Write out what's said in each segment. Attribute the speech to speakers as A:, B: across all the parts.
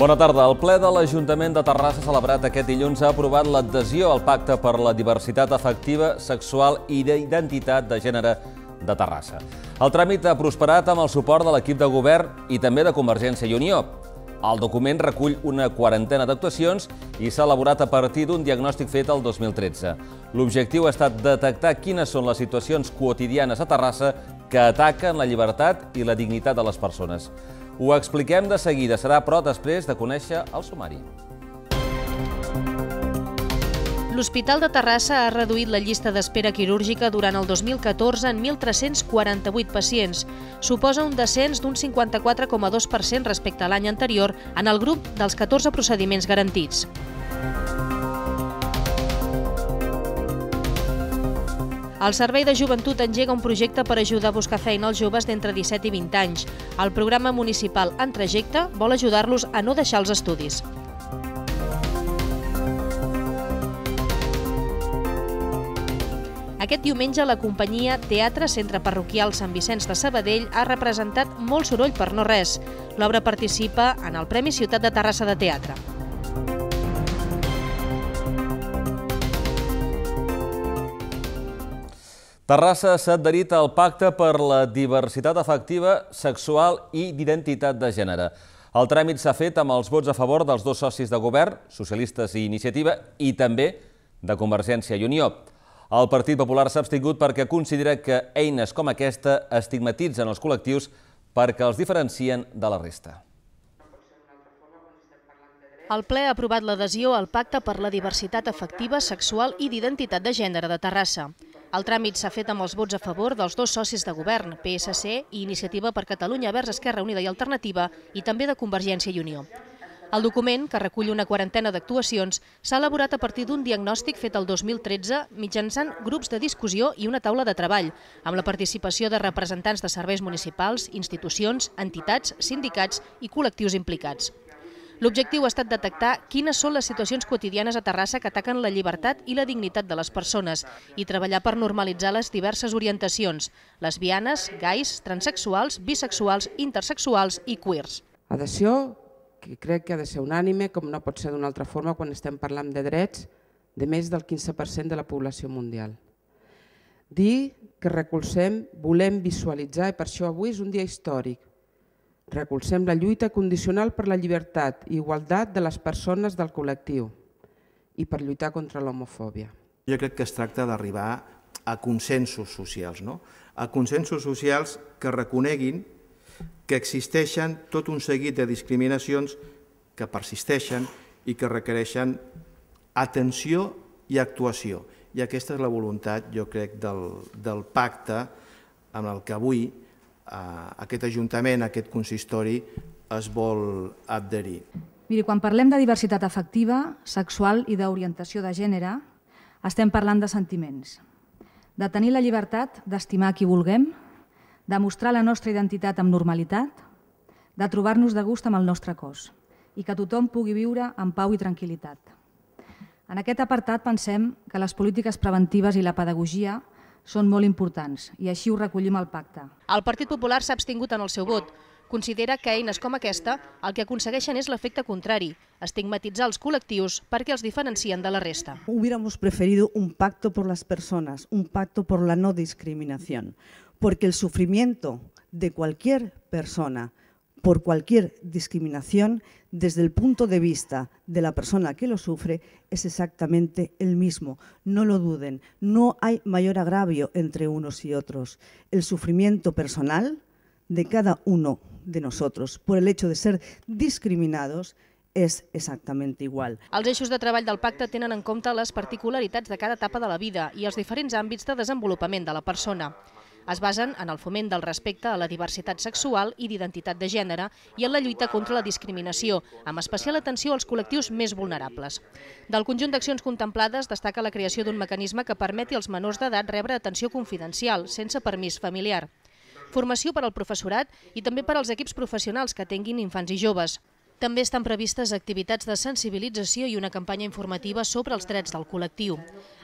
A: Bona tarda. El ple de l'Ajuntament de Terrassa celebrat aquest dilluns ha aprovat l'adhesió al Pacte per la Diversitat Afectiva, Sexual i d'Identitat de Gènere de Terrassa. El tràmit ha prosperat amb el suport de l'equip de govern i també de Convergència i Unió. El document recull una quarantena d'actuacions i s'ha elaborat a partir d'un diagnòstic fet el 2013. L'objectiu ha estat detectar quines són les situacions quotidianes a Terrassa que ataquen la llibertat i la dignitat de les persones. Ho expliquem de seguida, serà però després de conèixer el sumari.
B: L'Hospital de Terrassa ha reduït la llista d'espera quirúrgica durant el 2014 en 1.348 pacients. Suposa un descens d'un 54,2% respecte a l'any anterior en el grup dels 14 procediments garantits. El Servei de Joventut engega un projecte per ajudar a buscar feina als joves d'entre 17 i 20 anys. El programa municipal En Trajecte vol ajudar-los a no deixar els estudis. Aquest diumenge la companyia Teatre Centre Parroquial Sant Vicenç de Sabadell ha representat molt soroll per no res. L'obra participa en el Premi Ciutat de Terrassa de Teatre.
A: Terrassa s'ha adherit al Pacte per la Diversitat Efectiva, Sexual i d'Identitat de Gènere. El tràmit s'ha fet amb els vots a favor dels dos socis de govern, socialistes i iniciativa, i també de Convergència i Unió. El Partit Popular s'ha abstingut perquè considera que eines com aquesta estigmatitzen els col·lectius perquè els diferencien de la resta.
B: El ple ha aprovat l'adhesió al Pacte per la Diversitat Efectiva, Sexual i d'Identitat de Gènere de Terrassa. El tràmit s'ha fet amb els vots a favor dels dos socis de govern, PSC i Iniciativa per Catalunya vers Esquerra Unida i Alternativa, i també de Convergència i Unió. El document, que recull una quarantena d'actuacions, s'ha elaborat a partir d'un diagnòstic fet el 2013 mitjançant grups de discussió i una taula de treball, amb la participació de representants de serveis municipals, institucions, entitats, sindicats i col·lectius implicats. L'objectiu ha estat detectar quines són les situacions quotidianes a Terrassa que ataquen la llibertat i la dignitat de les persones i treballar per normalitzar les diverses orientacions, lesbianes, gais, transexuals, bisexuals, intersexuals i queers.
C: Adhesió, que crec que ha de ser unànime, com no pot ser d'una altra forma quan estem parlant de drets de més del 15% de la població mundial. Dir que recolzem, volem visualitzar, i per això avui és un dia històric, Recolzem la lluita condicional per la llibertat i igualtat de les persones del col·lectiu i per lluitar contra l'homofòbia.
D: Jo crec que es tracta d'arribar a consensos socials, no? a consensos socials que reconeguin que existeixen tot un seguit de discriminacions que persisteixen i que requereixen atenció i actuació. I aquesta és la voluntat, jo crec, del, del pacte amb el que avui aquest Ajuntament, aquest consistori, es vol adherir.
B: Miri, quan parlem de diversitat afectiva, sexual i d'orientació de gènere, estem parlant de sentiments, de tenir la llibertat d'estimar qui vulguem, de mostrar la nostra identitat amb normalitat, de trobar-nos de gust amb el nostre cos i que tothom pugui viure en pau i tranquil·litat. En aquest apartat pensem que les polítiques preventives i la pedagogia són molt importants i així ho recollim al pacte. El Partit Popular s'ha abstingut en el seu vot. Considera que eines com aquesta el que aconsegueixen és l'efecte contrari, estigmatitzar els col·lectius perquè els diferencien de la resta.
E: Hubiéramos preferido un pacto por las personas, un pacto por la no discriminación, porque el sufrimiento de cualquier persona por cualquier discriminación desde el punto de vista de la persona que lo sufre es exactamente el mismo. No lo duden, no hay mayor agravio entre unos y otros. El sufrimiento personal de cada uno de nosotros por el hecho de ser discriminados es exactamente igual.
B: Los eixos de trabajo del pacto tienen en cuenta las particularidades de cada etapa de la vida y los diferentes ámbitos de desenvolupament de la persona. Es basen en el foment del respecte a la diversitat sexual i d'identitat de gènere i en la lluita contra la discriminació, amb especial atenció als col·lectius més vulnerables. Del conjunt d'accions contemplades destaca la creació d'un mecanisme que permeti als menors d'edat rebre atenció confidencial, sense permís familiar. Formació per al professorat i també per als equips professionals que atenguin infants i joves. També estan previstes activitats de sensibilització i una campanya informativa sobre els drets del col·lectiu.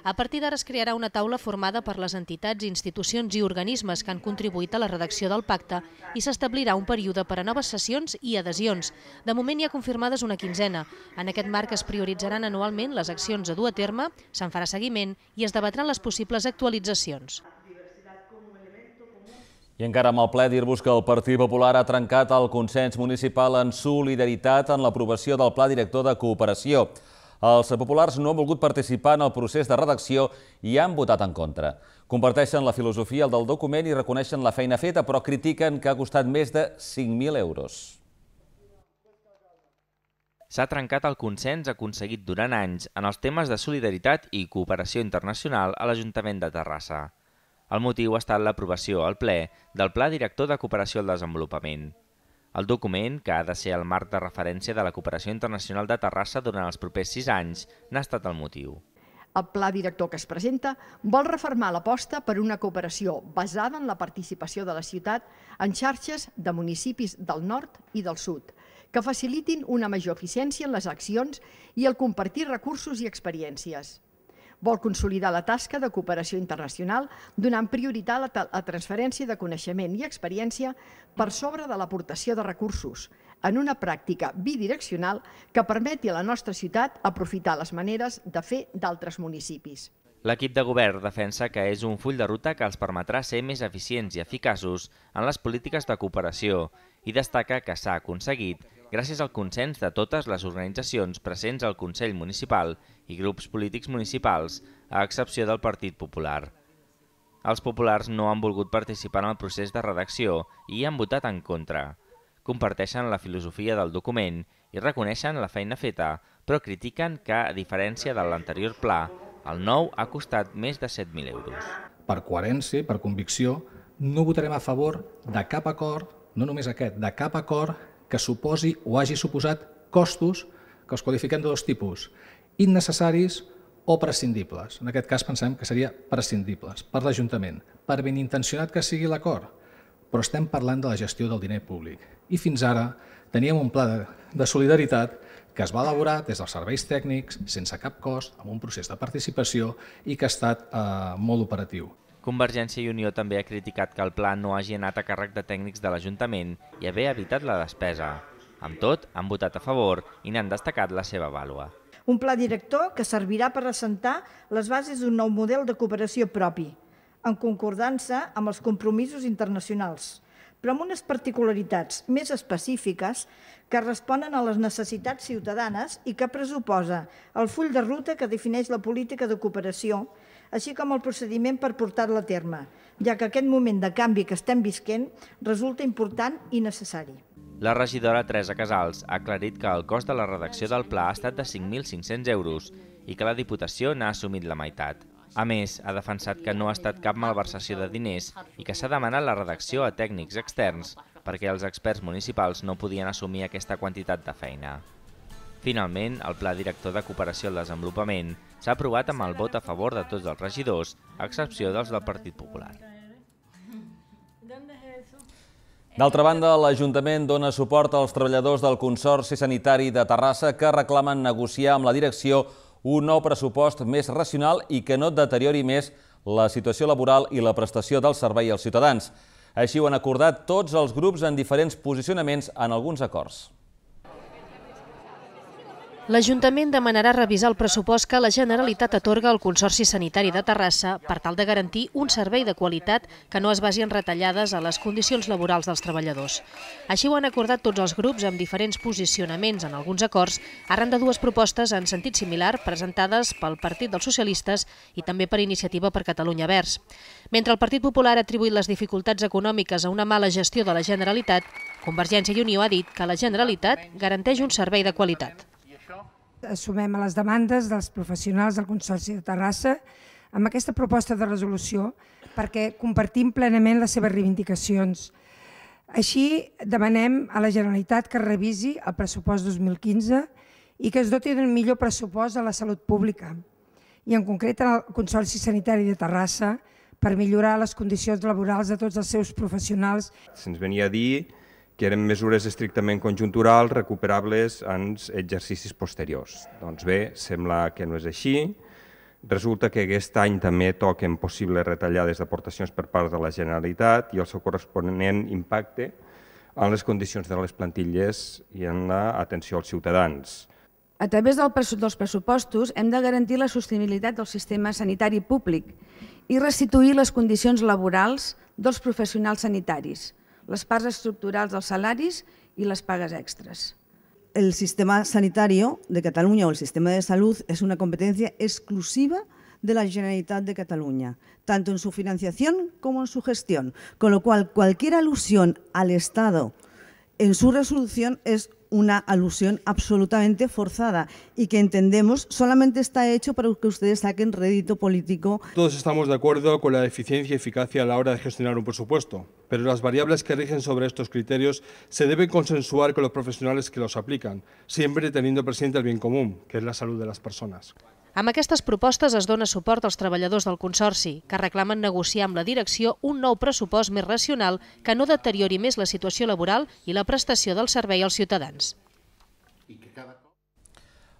B: A partir d'ara es crearà una taula formada per les entitats, institucions i organismes que han contribuït a la redacció del pacte i s'establirà un període per a noves sessions i adhesions. De moment hi ha confirmades una quinzena. En aquest marc es prioritzaran anualment les accions a dur a terme, se'n farà seguiment i es debatran les possibles actualitzacions.
A: I encara amb el ple dir-vos que el Partit Popular ha trencat el consens municipal en solidaritat en l'aprovació del Pla Director de Cooperació. Els populars no han volgut participar en el procés de redacció i han votat en contra. Comparteixen la filosofia del document i reconeixen la feina feta, però critiquen que ha costat més de 5.000 euros.
F: S'ha trencat el consens aconseguit durant anys en els temes de solidaritat i cooperació internacional a l'Ajuntament de Terrassa. El motiu ha estat l'aprovació al ple del Pla Director de Cooperació al Desenvolupament. El document, que ha de ser el marc de referència de la cooperació internacional de Terrassa durant els propers sis anys, n'ha estat el motiu. El
C: pla director que es presenta vol reformar l'aposta per una cooperació basada en la participació de la ciutat en xarxes de municipis del nord i del sud, que facilitin una major eficiència en les accions i el compartir recursos i experiències. Vol consolidar la tasca de cooperació internacional donant prioritat a la, transferència de coneixement i experiència per sobre de l'aportació de recursos, en una pràctica bidireccional que permeti a la nostra ciutat aprofitar les maneres de fer d'altres municipis.
F: L'equip de govern defensa que és un full de ruta que els permetrà ser més eficients i eficaços en les polítiques de cooperació i destaca que s'ha aconseguit gràcies al consens de totes les organitzacions presents al Consell Municipal i grups polítics municipals, a excepció del Partit Popular. Els populars no han volgut participar en el procés de redacció i han votat en contra. Comparteixen la filosofia del document i reconeixen la feina feta, però critiquen que, a diferència de l'anterior pla, el nou ha costat més de 7.000 euros.
G: Per coherència i per convicció, no votarem a favor de cap acord, no només aquest, de cap acord que suposi o hagi suposat costos que els qualifiquem de dos tipus innecessaris o prescindibles. En aquest cas pensem que seria prescindibles per l'Ajuntament, per ben intencionat que sigui l'acord, però estem parlant de la gestió del diner públic. I fins ara teníem un pla de, solidaritat que es va elaborar des dels serveis tècnics, sense cap cost, amb un procés de participació i que ha estat eh, molt operatiu.
F: Convergència i Unió també ha criticat que el pla no hagi anat a càrrec de tècnics de l'Ajuntament i haver evitat la despesa. Amb tot, han votat a favor i n'han destacat la seva vàlua
C: un pla director que servirà per assentar les bases d'un nou model de cooperació propi, en concordança amb els compromisos internacionals, però amb unes particularitats més específiques que responen a les necessitats ciutadanes i que pressuposa el full de ruta que defineix la política de cooperació, així com el procediment per portar-la a terme, ja que aquest moment de canvi que estem visquent resulta important i necessari.
F: La regidora Teresa Casals ha aclarit que el cost de la redacció del pla ha estat de 5.500 euros i que la Diputació n'ha assumit la meitat. A més, ha defensat que no ha estat cap malversació de diners i que s'ha demanat la redacció a tècnics externs perquè els experts municipals no podien assumir aquesta quantitat de feina. Finalment, el Pla Director de Cooperació al Desenvolupament s'ha aprovat amb el vot a
A: favor de tots els regidors, a excepció dels del Partit Popular. D'altra banda, l'Ajuntament dona suport als treballadors del Consorci Sanitari de Terrassa que reclamen negociar amb la direcció un nou pressupost més racional i que no deteriori més la situació laboral i la prestació del servei als ciutadans. Així ho han acordat tots els grups en diferents posicionaments en alguns acords.
B: L'Ajuntament demanarà revisar el pressupost que la Generalitat atorga al Consorci Sanitari de Terrassa per tal de garantir un servei de qualitat que no es basi en retallades a les condicions laborals dels treballadors. Així ho han acordat tots els grups amb diferents posicionaments en alguns acords arran de dues propostes en sentit similar presentades pel Partit dels Socialistes i també per Iniciativa per Catalunya Verds. Mentre el Partit Popular ha atribuït les dificultats econòmiques a una mala gestió de la Generalitat, Convergència i Unió ha dit que la Generalitat garanteix un servei de qualitat això? Assumem a les demandes dels professionals del Consorci de Terrassa amb aquesta proposta de resolució perquè compartim plenament les seves reivindicacions. Així, demanem a la Generalitat que revisi el pressupost 2015 i que es doti d'un millor pressupost a la salut pública i en concret al Consorci Sanitari de Terrassa per millorar les condicions laborals de tots els seus
F: professionals.
A: Se'ns venia a dir que eren mesures estrictament conjunturals recuperables en exercicis posteriors. Doncs bé, sembla que no és així. Resulta que aquest any també toquen possibles retallades d'aportacions per part de la Generalitat i el seu corresponent impacte en les condicions de les plantilles i en l'atenció als ciutadans.
E: A través del dels pressupostos hem de garantir la sostenibilitat del sistema sanitari públic i restituir les condicions laborals dels professionals sanitaris, les parts estructurals dels salaris i les pagues extras. El sistema sanitari de Catalunya o el sistema de salut és una competència exclusiva de la Generalitat de Catalunya, tant en su financiació com en su gestió, con lo cual cualquier alusión al Estado en su resolució és una alusión absolutamente forzada y que entendemos solamente está hecho para que ustedes saquen rédito político.
G: Todos estamos de acuerdo con la eficiencia y eficacia a la hora de gestionar un presupuesto, pero las variables que rigen sobre estos criterios se deben consensuar con los profesionales que los aplican, siempre teniendo presente el bien común, que es la salud de las personas.
B: Amb aquestes propostes es dona suport als treballadors del Consorci, que reclamen negociar amb la direcció un nou pressupost més racional que no deteriori més la situació laboral i la prestació del servei als ciutadans.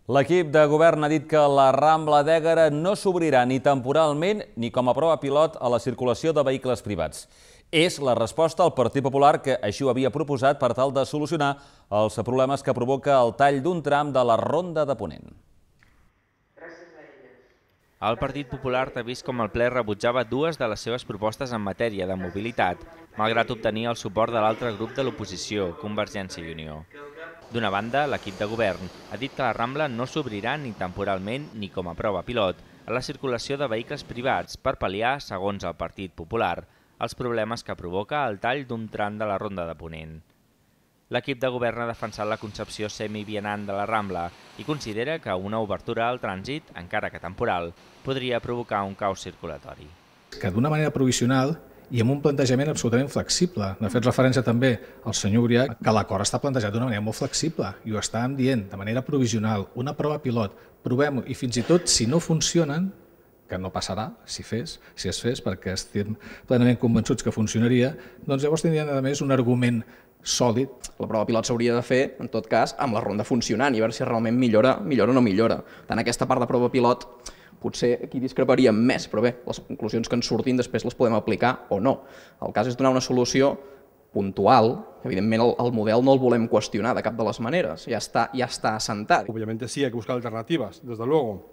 A: L'equip de govern ha dit que la Rambla d'Ègara no s'obrirà ni temporalment ni com a prova pilot a la circulació de vehicles privats. És la resposta al Partit Popular que així ho havia proposat per tal de solucionar els problemes que provoca el tall d'un tram de la Ronda de Ponent. El Partit
F: Popular t'ha vist com el ple rebutjava dues de les seves propostes en matèria de mobilitat, malgrat obtenir el suport de l'altre grup de l'oposició, Convergència i Unió. D'una banda, l'equip de govern ha dit que la Rambla no s'obrirà ni temporalment ni com a prova pilot a la circulació de vehicles privats per pal·liar, segons el Partit Popular, els problemes que provoca el tall d'un tram de la Ronda de Ponent. L'equip de govern ha defensat la concepció semivianant de la Rambla i considera que una obertura al trànsit, encara que temporal, podria provocar un caos circulatori.
G: Que d'una manera provisional i amb un plantejament absolutament flexible. De fet, referència també al senyor Uriac, que l'acord està plantejat d'una manera molt flexible i ho estàvem dient de manera provisional, una prova pilot, provem-ho i fins i tot si no funcionen, que no passarà si fes, si es fes, perquè estem plenament convençuts que funcionaria, doncs llavors tindrien a més un argument sòlid,
B: la prova pilot s'hauria de fer, en tot cas, amb la ronda funcionant i veure si realment millora, millora o no millora. Tant aquesta part de prova pilot potser aquí discreparíem més, però bé, les conclusions que ens surtin després les podem aplicar o no. El cas és donar una solució puntual, evidentment el, el model no el volem qüestionar de cap de les maneres, ja està, ja
G: està assentat. Obviamente sí, hay que buscar alternativas, desde luego.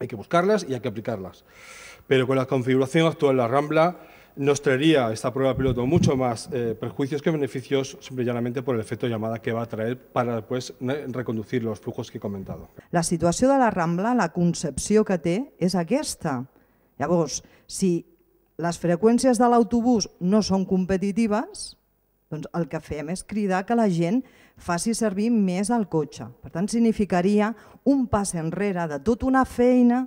G: Hay que buscarlas y hay que aplicarlas. Pero con la configuración actual de la Rambla, nos traería esta prueba piloto mucho más eh, perjuicios que beneficios, simple y por per l'efecte llamada que va a traer para después eh,
C: reconducir los flujos que he comentado. La situació de la Rambla, la concepció que té és aquesta. Llavors, si les freqüències de l'autobús no són competitives, doncs el que fem és cridar que la gent faci servir més el cotxe. Per tant, significaria un pas enrere de tota una feina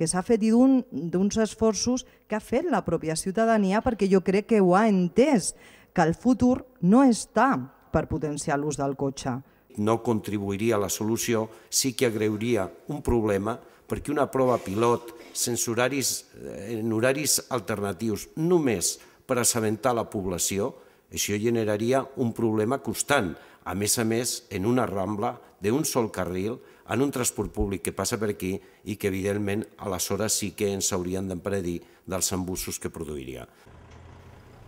C: que s'ha fet i d'uns esforços que ha fet la pròpia ciutadania perquè jo crec que ho ha entès, que el futur no està per potenciar l'ús del cotxe.
H: No contribuiria a la solució, sí que agreuria un problema perquè una prova pilot sense horaris, eh, en horaris alternatius només per assabentar la població, això generaria un problema constant. A més a més, en una rambla d'un sol carril, en un transport públic que passa per aquí i que, evidentment, aleshores sí que ens haurien d'empredir dels embussos que produiria.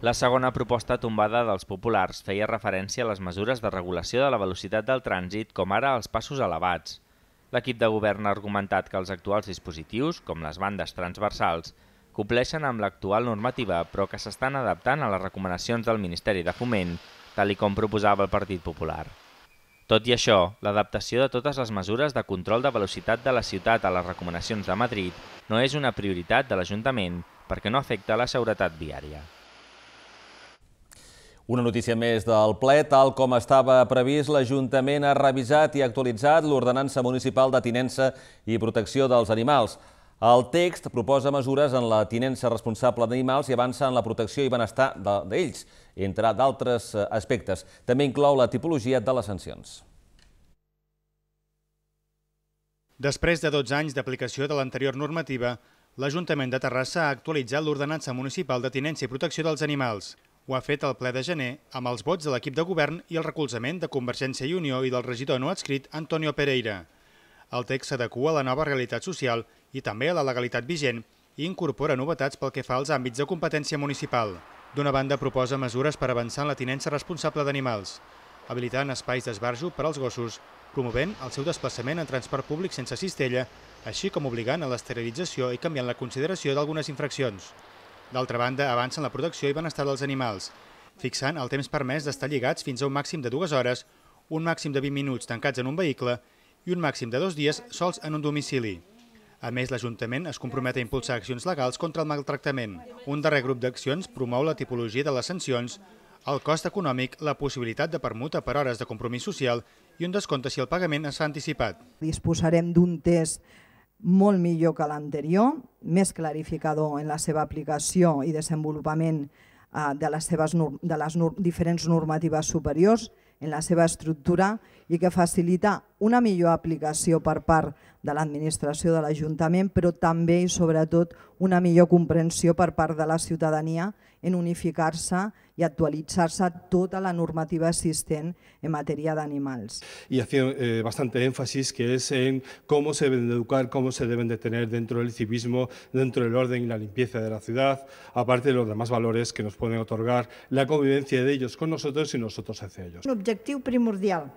F: La segona proposta tombada dels populars feia referència a les mesures de regulació de la velocitat del trànsit, com ara els passos elevats. L'equip de govern ha argumentat que els actuals dispositius, com les bandes transversals, compleixen amb l'actual normativa, però que s'estan adaptant a les recomanacions del Ministeri de Foment, tal i com proposava el Partit Popular. Tot i això, l'adaptació de totes les mesures de control de velocitat de la ciutat a les recomanacions de Madrid no és una
A: prioritat de l'Ajuntament perquè no afecta la seguretat viària. Una notícia més del ple. Tal com estava previst, l'Ajuntament ha revisat i actualitzat l'Ordenança Municipal de Tinença i Protecció dels Animals. El text proposa mesures en la tinença responsable d'animals i avança en la protecció i benestar d'ells. De, entre d'altres eh, aspectes. També inclou la tipologia de les sancions.
D: Després de 12 anys d'aplicació de l'anterior normativa, l'Ajuntament de Terrassa ha actualitzat l'Ordenança Municipal de Tinència i Protecció dels Animals. Ho ha fet el ple de gener amb els vots de l'equip de govern i el recolzament de Convergència i Unió i del regidor no adscrit Antonio Pereira. El text s'adequa a la nova realitat social i també a la legalitat vigent i incorpora novetats pel que fa als àmbits de competència municipal. D'una banda, proposa mesures per avançar en la tinença responsable d'animals, habilitant espais d'esbarjo per als gossos, promovent el seu desplaçament en transport públic sense cistella, així com obligant a l'esterilització i canviant la consideració d'algunes infraccions. D'altra banda, avança en la protecció i benestar dels animals, fixant el temps permès d'estar lligats fins a un màxim de dues hores, un màxim de 20 minuts tancats en un vehicle i un màxim de dos dies sols en un domicili. A més, l'Ajuntament es compromet a impulsar accions legals contra el maltractament. Un darrer grup d'accions promou la tipologia de les sancions, el cost econòmic, la possibilitat de permuta per hores de compromís social i un descompte si el pagament s'ha anticipat.
C: Disposarem d'un test molt millor que l'anterior, més clarificador en la seva aplicació i desenvolupament eh, de les, seves, de les diferents normatives superiors, en la seva estructura i que facilita una millor aplicació per part de l'administració de l'Ajuntament, però també i sobretot una millor comprensió per part de la ciutadania en unificar-se i actualitzar-se tota la normativa existent en matèria d'animals.
G: I ha hacía eh, bastante énfasis que es en cómo se deben de educar, cómo se deben de tener dentro del civismo, dentro del orden y la limpieza de la ciudad, aparte de los demás valores que nos pueden otorgar la convivencia de ellos con nosotros y nosotros hacia ellos.
C: Un objetivo primordial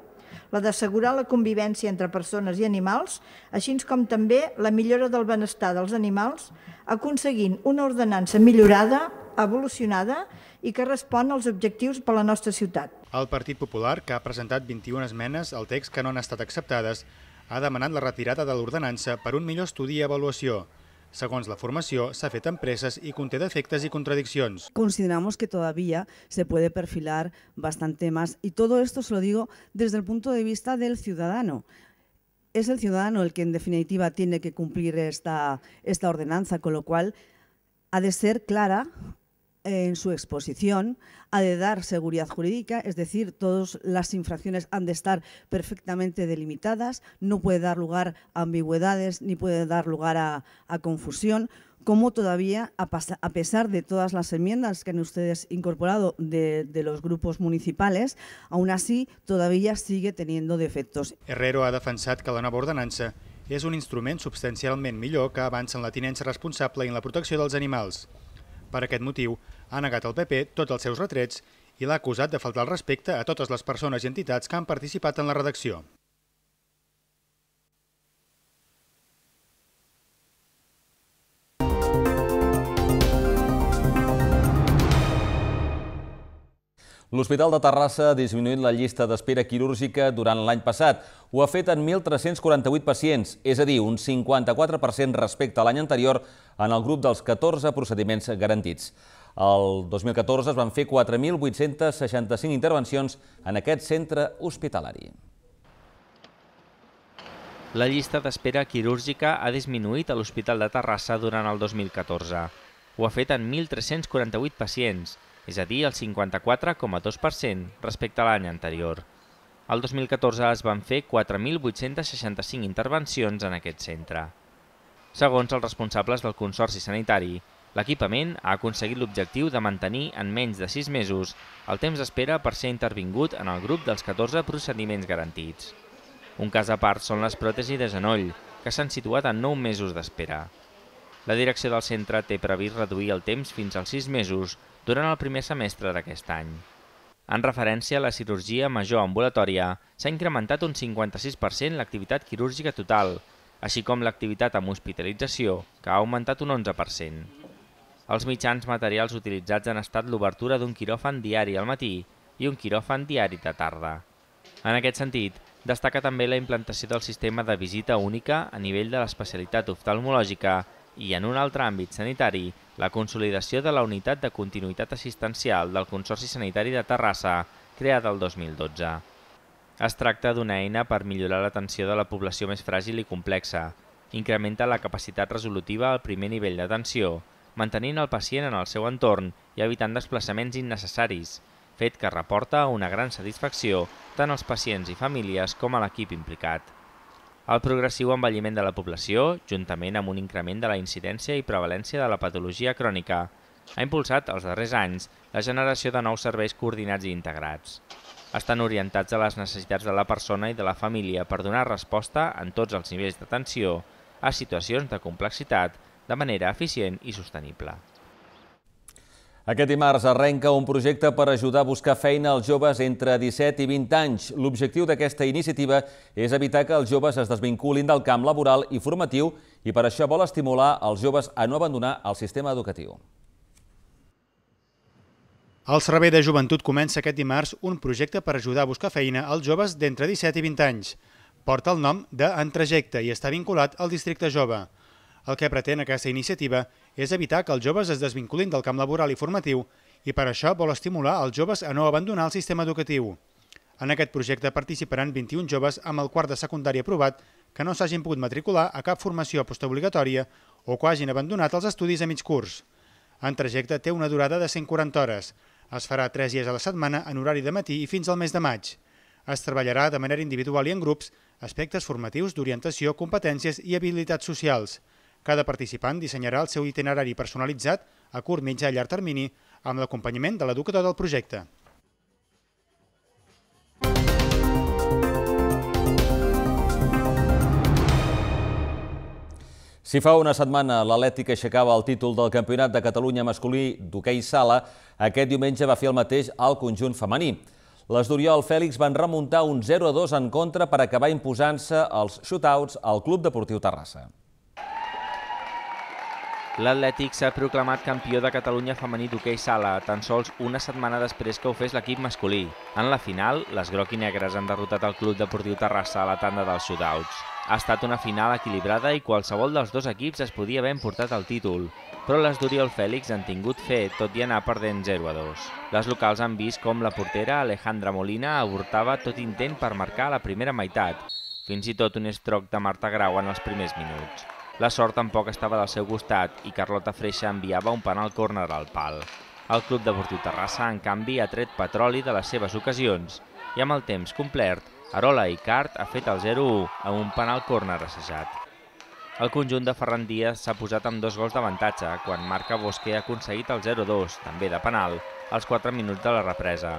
C: la d'assegurar la convivència entre persones i animals, així com també la millora del benestar dels animals, aconseguint una ordenança millorada, evolucionada i que respon als objectius per a la nostra ciutat.
D: El Partit Popular, que ha presentat 21 esmenes al text que no han estat acceptades, ha demanat la retirada de l'ordenança per un millor estudi i avaluació. Segons la formació, s'ha fet amb presses conté defectes i contradiccions.
E: Consideramos que todavía se puede perfilar bastante más y todo esto se lo digo desde el punto de vista del ciudadano. Es el ciudadano el que en definitiva tiene que cumplir esta, esta ordenanza, con lo cual ha de ser clara, en su exposición ha de dar seguridad jurídica, es decir, todas las infracciones han de estar perfectamente delimitadas, no puede dar lugar a ambigüedades ni puede dar lugar a, confusión, como todavía, a, pesar de todas las enmiendas que han ustedes incorporado de, los grupos municipales, aún así todavía sigue teniendo defectos.
D: Herrero ha defensat que la nova es un instrument substancialment millor que avanza en la tinença responsable en la protecció dels animals. Per aquest motiu, ha negat al PP tots els seus retrets i l'ha acusat de faltar el respecte a totes les persones i entitats que han participat en la redacció.
A: L'Hospital de Terrassa ha disminuït la llista d'espera quirúrgica durant l'any passat. Ho ha fet en 1.348 pacients, és a dir, un 54% respecte a l'any anterior en el grup dels 14 procediments garantits. El 2014 es van fer 4.865 intervencions en aquest centre hospitalari.
F: La llista d'espera quirúrgica ha disminuït a l'Hospital de Terrassa durant el 2014. Ho ha fet en 1.348 pacients, és a dir, el 54,2% respecte a l'any anterior. El 2014 es van fer 4.865 intervencions en aquest centre. Segons els responsables del Consorci Sanitari, L'equipament ha aconseguit l'objectiu de mantenir en menys de 6 mesos el temps d'espera per ser intervingut en el grup dels 14 procediments garantits. Un cas a part són les pròtesis de genoll, que s'han situat en 9 mesos d'espera. La direcció del centre té previst reduir el temps fins als 6 mesos durant el primer semestre d'aquest any. En referència a la cirurgia major ambulatòria, s'ha incrementat un 56% l'activitat quirúrgica total, així com l'activitat amb hospitalització, que ha augmentat un 11%. Els mitjans materials utilitzats han estat l'obertura d'un quiròfan diari al matí i un quiròfan diari de tarda. En aquest sentit, destaca també la implantació del sistema de visita única a nivell de l'especialitat oftalmològica i, en un altre àmbit sanitari, la consolidació de la unitat de continuïtat assistencial del Consorci Sanitari de Terrassa, creada el 2012. Es tracta d'una eina per millorar l'atenció de la població més fràgil i complexa, incrementa la capacitat resolutiva al primer nivell d'atenció mantenint el pacient en el seu entorn i evitant desplaçaments innecessaris, fet que reporta una gran satisfacció tant als pacients i famílies com a l'equip implicat. El progressiu envelliment de la població, juntament amb un increment de la incidència i prevalència de la patologia crònica, ha impulsat els darrers anys la generació de nous serveis coordinats i integrats. Estan orientats a les necessitats de la persona i de la família per donar resposta en tots els nivells d'atenció a situacions de complexitat de manera
A: eficient i sostenible. Aquest dimarts arrenca un projecte per ajudar a buscar feina als joves entre 17 i 20 anys. L'objectiu d'aquesta iniciativa és evitar que els joves es desvinculin del camp laboral i formatiu i per això vol estimular els joves a no
D: abandonar el sistema educatiu. El Servei de Joventut comença aquest dimarts un projecte per ajudar a buscar feina als joves d'entre 17 i 20 anys. Porta el nom de Trajecte i està vinculat al Districte Jove. El que pretén aquesta iniciativa és evitar que els joves es desvinculin del camp laboral i formatiu i per això vol estimular els joves a no abandonar el sistema educatiu. En aquest projecte participaran 21 joves amb el quart de secundària aprovat que no s'hagin pogut matricular a cap formació postobligatòria o que hagin abandonat els estudis a mig curs. En trajecte té una durada de 140 hores. Es farà 3 dies a la setmana en horari de matí i fins al mes de maig. Es treballarà de manera individual i en grups aspectes formatius d'orientació, competències i habilitats socials. Cada participant dissenyarà el seu itinerari personalitzat a curt, mitjà i llarg termini amb l'acompanyament de l'educador del projecte.
A: Si fa una setmana l'Atlètic aixecava el títol del Campionat de Catalunya masculí d'hoquei sala, aquest diumenge va fer el mateix al conjunt femení. Les d'Oriol Fèlix van remuntar un 0-2 en contra per acabar imposant-se als shootouts al Club Deportiu Terrassa.
F: L'Atlètic s'ha proclamat campió de Catalunya femení d'hoquei sala tan sols una setmana després que ho fes l'equip masculí. En la final, les groc i negres han derrotat el Club Deportiu Terrassa a la tanda dels shootouts. Ha estat una final equilibrada i qualsevol dels dos equips es podia haver emportat el títol, però les d'Oriol Fèlix han tingut fe, tot i anar perdent 0 a 2. Les locals han vist com la portera Alejandra Molina avortava tot intent per marcar la primera meitat, fins i tot un estroc de Marta Grau en els primers minuts. La sort tampoc estava del seu costat i Carlota Freixa enviava un penal córner al pal. El Club Deportiu Terrassa, en canvi, ha tret petroli de les seves ocasions i amb el temps complert, Arola i Cart ha fet el 0-1 amb un penal córner assajat. El conjunt de Ferran Díaz s'ha posat amb dos gols d'avantatge quan Marca Bosque ha aconseguit el 0-2, també de penal, als 4 minuts de la represa.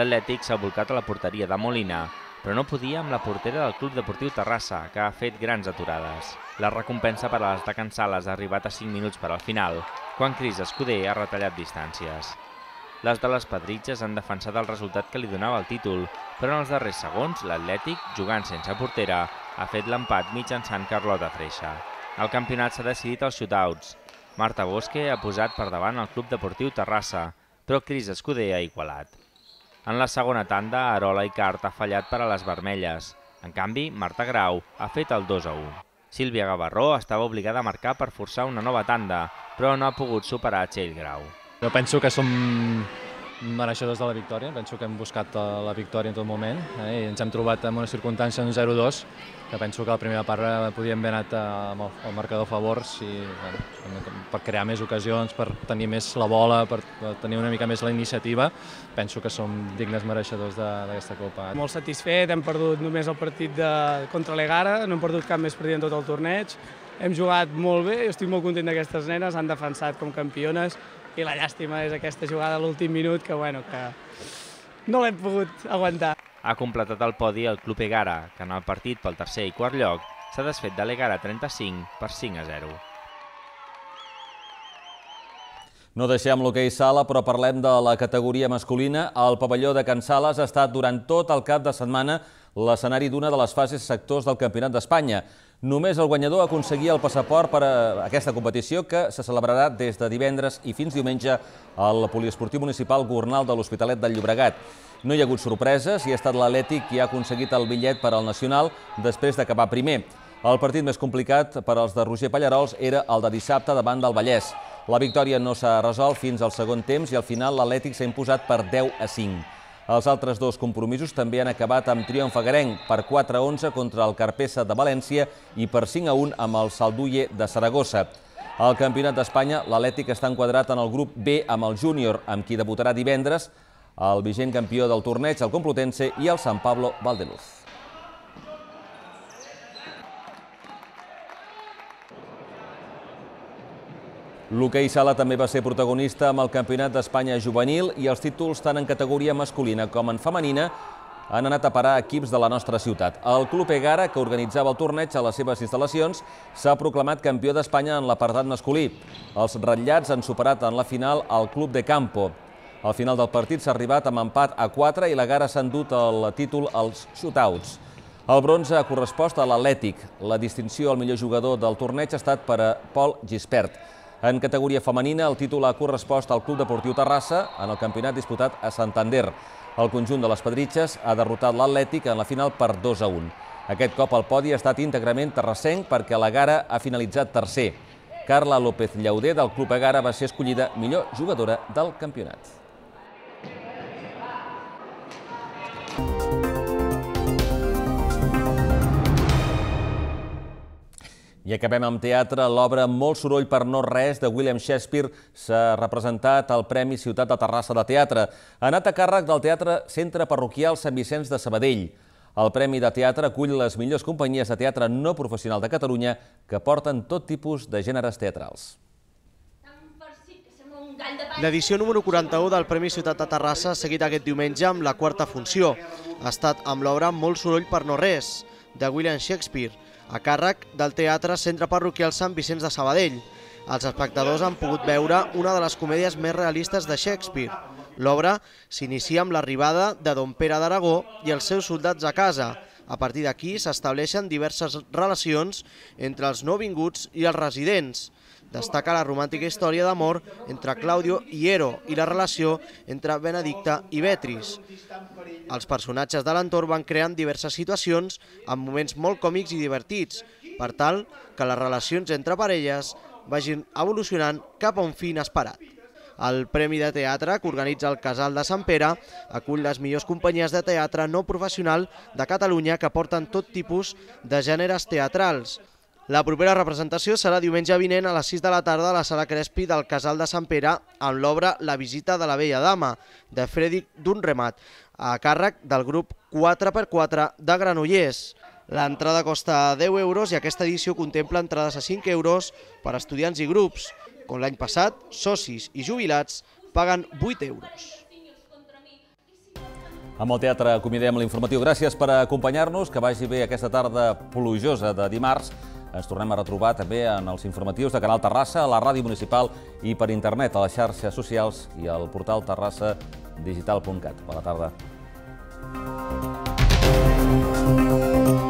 F: L'Atlètic s'ha volcat a la porteria de Molina però no podia amb la portera del Club Deportiu Terrassa, que ha fet grans aturades. La recompensa per a les de Can Sales ha arribat a 5 minuts per al final, quan Cris Escudé ha retallat distàncies. Les de les Pedritges han defensat el resultat que li donava el títol, però en els darrers segons l'Atlètic, jugant sense portera, ha fet l'empat mitjançant Carlota Freixa. El campionat s'ha decidit als shootouts. Marta Bosque ha posat per davant el Club Deportiu Terrassa, però Cris Escudé ha igualat. En la segona tanda, Arola i Cart ha fallat per a les vermelles. En canvi, Marta Grau ha fet el 2 a 1. Sílvia Gavarró estava obligada a marcar per forçar una nova tanda, però no ha pogut superar Txell Grau.
G: Jo penso que som
F: mereixedors de la victòria. Penso que hem buscat eh, la victòria en tot moment eh? i ens hem trobat en una circumstància en 0-2
G: que penso que la primera part podíem haver anat eh, amb el, marcador a favor si, bueno, per crear més ocasions, per tenir més la bola, per, per tenir una mica més la iniciativa. Penso que som dignes mereixedors d'aquesta Copa. Molt satisfet, hem perdut només el partit de, contra l'Egara, no hem perdut cap més partit en tot el torneig. Hem jugat molt bé, jo estic molt content d'aquestes nenes, han defensat com campiones, i la llàstima és aquesta jugada a l'últim minut que, bueno, que
F: no l'hem pogut aguantar. Ha completat el podi el Club Egara, que en el partit pel tercer i quart lloc s'ha desfet de l'Egara 35 per 5 a 0.
A: No deixem l'hoquei sala, però parlem de la categoria masculina. El pavelló de Can Sales ha estat durant tot el cap de setmana l'escenari d'una de les fases sectors del Campionat d'Espanya. Només el guanyador aconseguia el passaport per a aquesta competició que se celebrarà des de divendres i fins diumenge al Poliesportiu Municipal Gornal de l'Hospitalet del Llobregat. No hi ha hagut sorpreses i ha estat l'Atlètic qui ha aconseguit el bitllet per al Nacional després d'acabar primer. El partit més complicat per als de Roger Pallarols era el de dissabte davant del Vallès. La victòria no s'ha resolt fins al segon temps i al final l'Atlètic s'ha imposat per 10 a 5. Els altres dos compromisos també han acabat amb triomf agarenc per 4-11 contra el Carpesa de València i per 5-1 amb el Salduye de Saragossa. Al Campionat d'Espanya, l'Atlètic està enquadrat en el grup B amb el Júnior, amb qui debutarà divendres el vigent campió del torneig, el Complutense i el San Pablo Valdeluz. L'hoquei sala també va ser protagonista amb el Campionat d'Espanya juvenil i els títols tant en categoria masculina com en femenina han anat a parar equips de la nostra ciutat. El Club Egara, que organitzava el torneig a les seves instal·lacions, s'ha proclamat campió d'Espanya en l'apartat masculí. Els ratllats han superat en la final el Club de Campo. Al final del partit s'ha arribat amb empat a 4 i la Gara s'ha endut el títol als shootouts. El bronze ha correspost a l'Atlètic. La distinció al millor jugador del torneig ha estat per a Pol Gispert. En categoria femenina, el títol ha correspost al Club Deportiu Terrassa en el campionat disputat a Santander. El conjunt de les Pedritxes ha derrotat l'Atlètic en la final per 2 a 1. Aquest cop el podi ha estat íntegrament terrassenc perquè la Gara ha finalitzat tercer. Carla López Llauder del Club Agara va ser escollida millor jugadora del campionat. I acabem amb teatre. L'obra Molt soroll per no res de William Shakespeare s'ha representat al Premi Ciutat de Terrassa de Teatre. Ha anat a càrrec del Teatre Centre Parroquial Sant Vicenç de Sabadell. El Premi de Teatre acull les millors companyies de teatre no professional de Catalunya que porten tot tipus de gèneres teatrals.
H: L'edició número 41 del Premi Ciutat de Terrassa ha seguit aquest diumenge amb la quarta funció. Ha estat amb l'obra Molt soroll per no res, de William Shakespeare, a càrrec del Teatre Centre Parroquial Sant Vicenç de Sabadell. Els espectadors han pogut veure una de les comèdies més realistes de Shakespeare. L'obra s'inicia amb l'arribada de Don Pere d'Aragó i els seus soldats a casa. A partir d'aquí s'estableixen diverses relacions entre els nouvinguts i els residents destaca la romàntica història d'amor entre Claudio i Ero i la relació entre Benedicta i Betris. Els personatges de l'entorn van creant diverses situacions amb moments molt còmics i divertits, per tal que les relacions entre parelles vagin evolucionant cap a un fin inesperat. El Premi de Teatre que organitza el Casal de Sant Pere acull les millors companyies de teatre no professional de Catalunya que porten tot tipus de gèneres teatrals, la propera representació serà diumenge vinent a les 6 de la tarda a la sala Crespi del Casal de Sant Pere amb l'obra La visita de la vella dama, de Frèdic d'un remat, a càrrec del grup 4x4 de Granollers. L'entrada costa 10 euros i aquesta edició contempla entrades a 5 euros per a estudiants i grups. Com l'any passat, socis i jubilats paguen 8 euros.
A: Amb el teatre acomidem l'informatiu. Gràcies per acompanyar-nos, que vagi bé aquesta tarda plujosa de dimarts. Ens tornem a retrobar també en els informatius de Canal Terrassa, a la ràdio municipal i per internet, a les xarxes socials i al portal terrassadigital.cat. Bona tarda. Thank you.